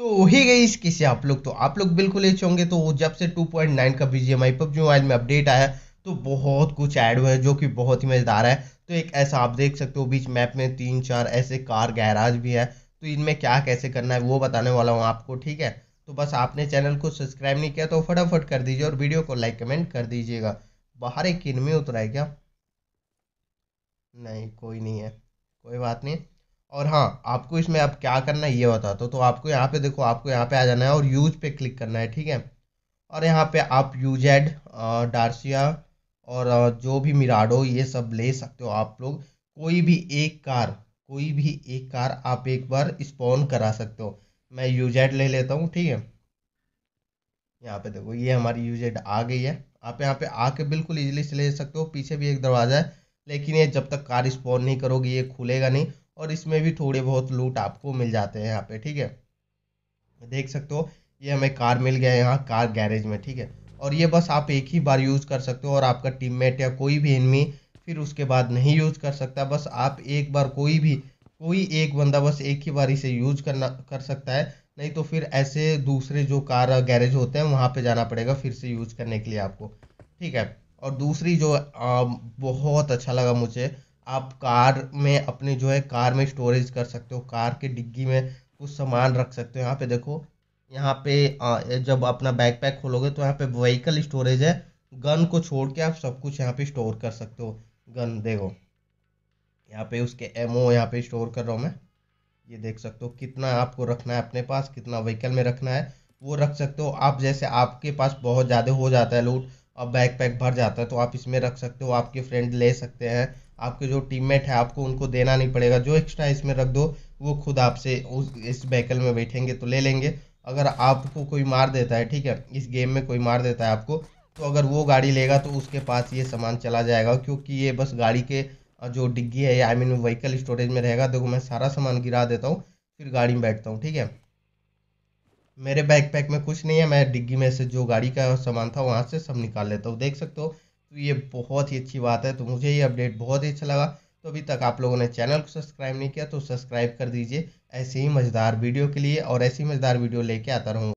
तो वही गई कैसे आप लोग तो आप लोग बिल्कुल एच होंगे तो जब से 2.9 का B G M I PUBG mobile में अपडेट आया तो बहुत कुछ ऐड हुआ है जो कि बहुत ही मज़ेदार है तो एक ऐसा आप देख सकते हो बीच मैप में तीन चार ऐसे कार गैराज भी है तो इनमें क्या कैसे करना है वो बताने वाला हूँ आपको ठीक है तो बस आपने चैनल को सब्सक्राइब नहीं किया तो फटाफट कर दीजिए और वीडियो को लाइक कमेंट कर दीजिएगा बाहर एक किनमी उतरा है क्या नहीं कोई नहीं है कोई बात नहीं और हाँ आपको इसमें अब आप क्या करना है ये बता दो तो आपको यहाँ पे देखो आपको यहाँ पे आ जाना है और यूज पे क्लिक करना है ठीक है और यहाँ पे आप यूज एड डार्सिया और जो भी मिराडो ये सब ले सकते हो आप लोग कोई भी एक कार कोई भी एक कार आप एक बार स्पॉन करा सकते हो मैं यूजेड ले लेता हूँ ठीक है यहाँ पे देखो ये हमारी यूजेड आ गई है आप यहाँ पे आके बिल्कुल ईजिली से ले सकते हो पीछे भी एक दरवाज़ा है लेकिन ये जब तक कार स्पॉन नहीं करोगे ये खुलेगा नहीं और इसमें भी थोड़े बहुत लूट आपको मिल जाते हैं यहाँ पे ठीक है देख सकते हो ये हमें कार मिल गया है यहाँ कार गैरेज में ठीक है और ये बस आप एक ही बार यूज़ कर सकते हो और आपका टीममेट या कोई भी एनमी फिर उसके बाद नहीं यूज़ कर सकता बस आप एक बार कोई भी कोई एक बंदा बस एक ही बार इसे यूज करना कर सकता है नहीं तो फिर ऐसे दूसरे जो कार गैरेज होते हैं वहाँ पे जाना पड़ेगा फिर से यूज करने के लिए आपको ठीक है और दूसरी जो आ, बहुत अच्छा लगा मुझे आप कार में अपनी जो है कार में स्टोरेज कर सकते हो कार के डिग्गी में कुछ सामान रख सकते हो यहाँ पे देखो यहाँ पे जब अपना बैकपैक खोलोगे तो यहाँ पे व्हीकल स्टोरेज है गन को छोड़ के आप सब कुछ यहाँ पे स्टोर कर सकते हो गन देखो यहाँ पे उसके एमओ यहाँ पे स्टोर कर रहा हूँ मैं ये देख सकते हो कितना आपको रखना है अपने पास कितना व्हीकल में रखना है वो रख सकते हो आप जैसे आपके पास बहुत ज़्यादा हो जाता है लूट और बैग पैक भर जाता है तो आप इसमें रख सकते हो आपके फ्रेंड ले सकते हैं आपके जो टीममेट है आपको उनको देना नहीं पड़ेगा जो एक्स्ट्रा इसमें रख दो वो खुद आपसे उस इस बैकल में बैठेंगे तो ले लेंगे अगर आपको कोई मार देता है ठीक है इस गेम में कोई मार देता है आपको तो अगर वो गाड़ी लेगा तो उसके पास ये सामान चला जाएगा क्योंकि ये बस गाड़ी के जो डिग्गी है आई मीन व्हीकल स्टोरेज में रहेगा देखो मैं सारा सामान गिरा देता हूँ फिर गाड़ी में बैठता हूँ ठीक है मेरे बैकपैक में कुछ नहीं है मैं डिग्गी में से जो गाड़ी का सामान था वहाँ से सब निकाल लेता हूँ देख सकते हो तो ये बहुत ही अच्छी बात है तो मुझे ये अपडेट बहुत ही अच्छा लगा तो अभी तक आप लोगों ने चैनल को सब्सक्राइब नहीं किया तो सब्सक्राइब कर दीजिए ऐसे ही मज़ेदार वीडियो के लिए और ऐसी मज़ेदार वीडियो लेके आता रहूँगा